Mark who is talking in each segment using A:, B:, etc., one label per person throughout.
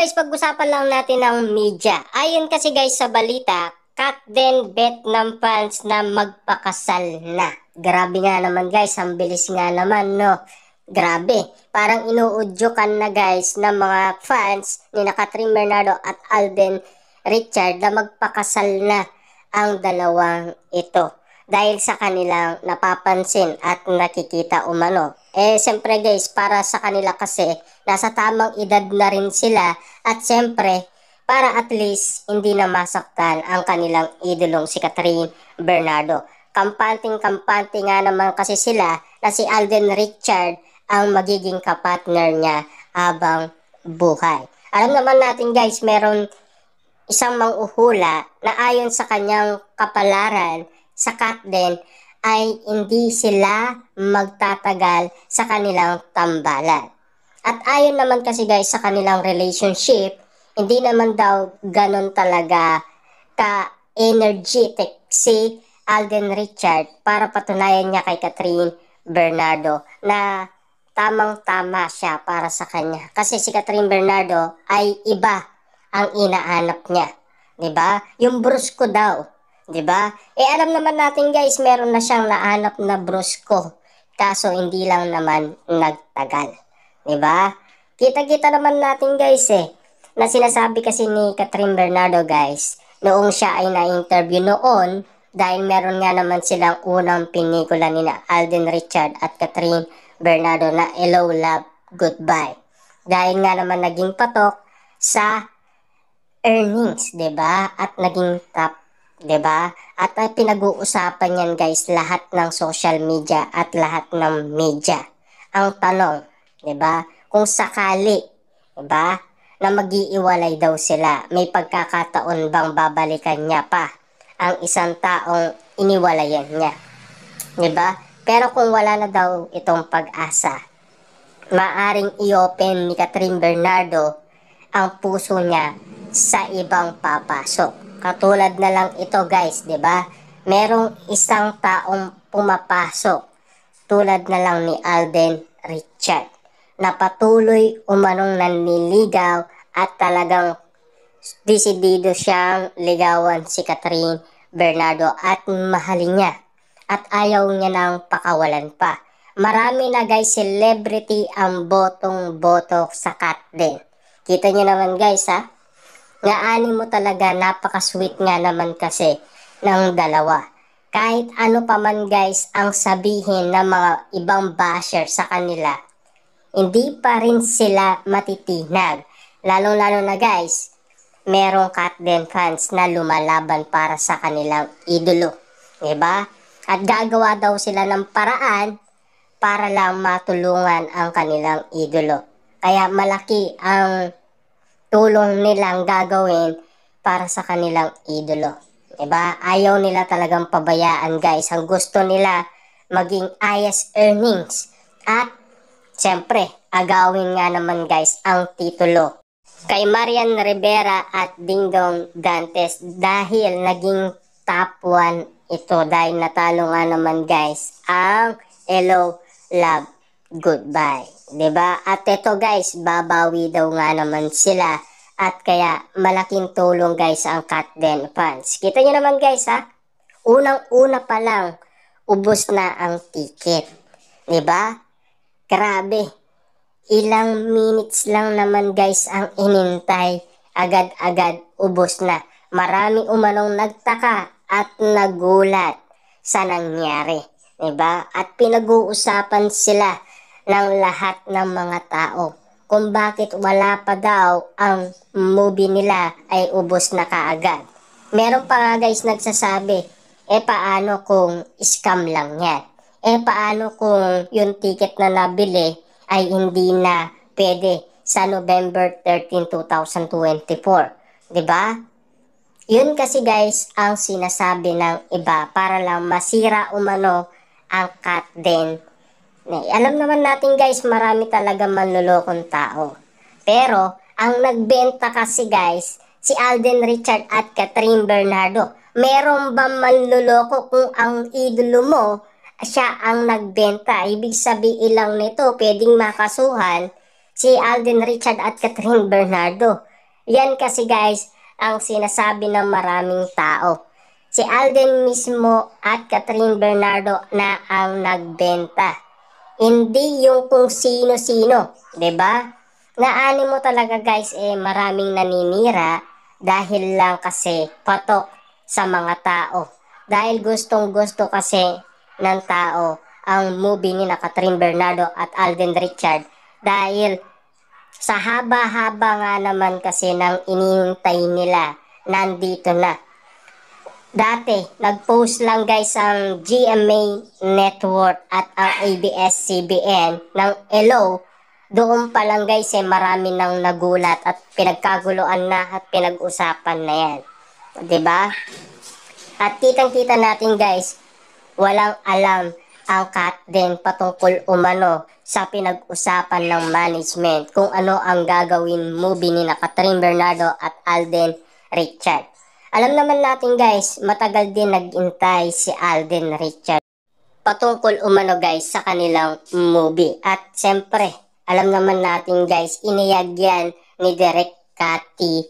A: guys, pag-usapan lang natin ang media. Ayon kasi guys sa balita, cut din bet ng fans na magpakasal na. Grabe nga naman guys, ang bilis nga naman no. Grabe, parang inuudyokan na guys ng mga fans ni Nakatrim Bernardo at Alden Richard na magpakasal na ang dalawang ito dahil sa kanilang napapansin at nakikita umano. Eh siyempre guys, para sa kanila kasi nasa tamang edad na rin sila at siyempre para at least hindi na masaktan ang kanilang idolong si Catherine Bernardo. Kampanting-kampante nga naman kasi sila na si Alden Richard ang magiging kapatner niya habang buhay. Alam naman natin guys, meron isang manghuhula na ayon sa kanyang kapalaran sakat din ay hindi sila magtatagal sa kanilang tambalan. At ayon naman kasi guys sa kanilang relationship, hindi naman daw ganun talaga ka-energetic si Alden Richard para patunayan niya kay Catherine Bernardo na tamang-tama siya para sa kanya. Kasi si Catherine Bernardo ay iba ang inaanap niya. 'di ba? Yung brusko daw 'di ba? Eh alam naman natin guys, meron na siyang nahanap na brusko. Kaso hindi lang naman nagtagal, 'di ba? Kita-kita naman natin guys eh na sinasabi kasi ni Catherine Bernardo guys noong siya ay na-interview noon dahil meron nga naman silang unang pinikula ni Alden Richard at Catherine Bernardo na Hello Love Goodbye. Dahil nga naman naging patok sa earnings, 'di ba? At naging top ba? Diba? At ay ah, pinag-uusapan yan guys lahat ng social media at lahat ng media. Ang tanong, 'di ba? Kung sakali, 'di ba, na magiiwalay daw sila, may pagkakataon bang babalikan niya pa ang isang taong iniwalayan niya? 'Di ba? Pero kung wala na daw itong pag-asa, maaring i-open ni Catherine Bernardo ang puso niya sa ibang papasok. Katulad na lang ito guys, 'di ba? Merong isang taong pumapasok tulad na lang ni Alden Richard na patuloy umanong nanliligaw at talagang disidido siyang ligawan si Catherine Bernardo at mahalin niya at ayaw niya nang pakawalan pa. Marami na guys celebrity ang botong-boto sa Kat din. Kita niyo naman guys ha. Naani mo talaga, napaka-sweet nga naman kasi ng dalawa. Kahit ano pa man guys ang sabihin ng mga ibang basher sa kanila, hindi pa rin sila matitinag. Lalo-lalo na guys, merong Katden fans na lumalaban para sa kanilang idolo. ba? Diba? At gagawa daw sila ng paraan para lang matulungan ang kanilang idolo. Kaya malaki ang tulong nilang gagawin para sa kanilang idolo. Diba? Ayaw nila talagang pabayaan guys. Ang gusto nila maging highest earnings. At siyempre, agawin nga naman guys ang titulo kay Marian Rivera at Dingdong Dantes dahil naging top 1 ito dahil natalo nga naman guys ang Hello Love goodbye. ba? Diba? At ito guys, babawi daw nga naman sila. At kaya malaking tulong guys ang cut then funds. Kita nyo naman guys ha. Unang-una pa lang, ubos na ang ticket. ba? Diba? Grabe. Ilang minutes lang naman guys ang inintay. Agad-agad ubos na. Marami umanong nagtaka at nagulat sa nangyari. Diba? At pinag-uusapan sila ng lahat ng mga tao kung bakit wala pa daw ang movie nila ay ubos na kaagad. Meron pa nga guys nagsasabi, eh paano kung scam lang yan? Eh paano kung yung ticket na nabili ay hindi na pwede sa November 13, 2024? 'Di ba? Yun kasi guys ang sinasabi ng iba para lang masira umano ang cut din eh, alam naman natin guys, marami talaga manlulokong tao. Pero, ang nagbenta kasi guys, si Alden Richard at Catherine Bernardo. Meron ba manluloko kung ang idolo mo, siya ang nagbenta? Ibig sabihin lang nito, pwedeng makasuhan si Alden Richard at Catherine Bernardo. Yan kasi guys, ang sinasabi ng maraming tao. Si Alden mismo at Catherine Bernardo na ang nagbenta. Hindi yung kung sino-sino, 'di ba? Na ano mo talaga guys eh maraming naninira dahil lang kasi patok sa mga tao. Dahil gustong-gusto kasi ng tao ang movie ni na Catherine Bernardo at Alden Richard dahil sa haba-haba nga naman kasi nang inihintay nila nandito na Dati, nag-post lang guys ang GMA Network at ang ABS-CBN ng ELO. Doon pa lang guys eh, marami nang nagulat at pinagkaguloan na at pinag-usapan na yan. ba? Diba? At kitang-kita natin guys, walang alam ang cut din patungkol umano sa pinag-usapan ng management kung ano ang gagawin movie ni na Catherine Bernardo at Alden Richard. Alam naman natin guys, matagal din nagintay si Alden Richard patungkol umano guys sa kanilang movie. At siyempre, alam naman natin guys, iniyag yan ni Direk Cathy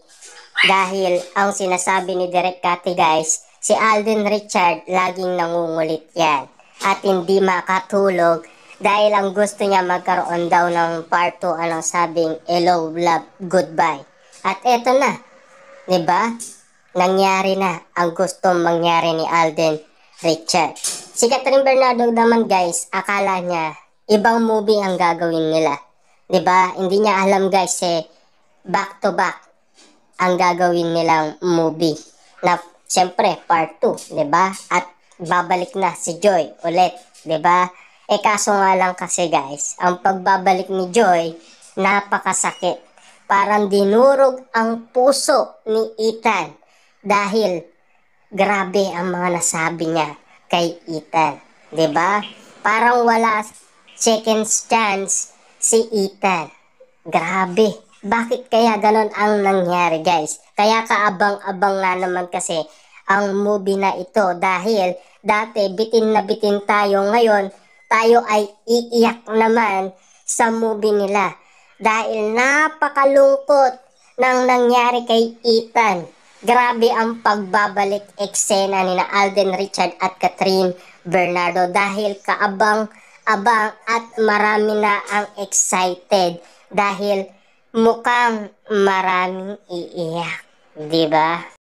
A: dahil ang sinasabi ni Direk Cathy guys, si Alden Richard laging nangungulit yan at hindi makatulog dahil ang gusto niya magkaroon daw ng part 2 anong sabing hello love goodbye at eto na 'di ba nangyari na ang gustong mangyari ni Alden Richard. Si Catherine Bernardo naman guys, akala niya ibang movie ang gagawin nila. ba? Diba? Hindi niya alam guys eh, back to back ang gagawin nilang movie. Na siyempre part 2, ba? Diba? At babalik na si Joy ulit, ba? Diba? Eh kaso nga lang kasi guys, ang pagbabalik ni Joy, napakasakit parang dinurog ang puso ni Ethan dahil grabe ang mga nasabi niya kay Ethan. ba? Diba? Parang wala second chance si Ethan. Grabe. Bakit kaya ganon ang nangyari guys? Kaya kaabang-abang nga naman kasi ang movie na ito dahil dati bitin na bitin tayo ngayon tayo ay iiyak naman sa movie nila dahil napakalungkot ng nangyari kay Ethan. Grabe ang pagbabalik eksena ni na Alden Richard at Catherine Bernardo dahil kaabang-abang at marami na ang excited dahil mukhang maraming iiyak. 'di ba?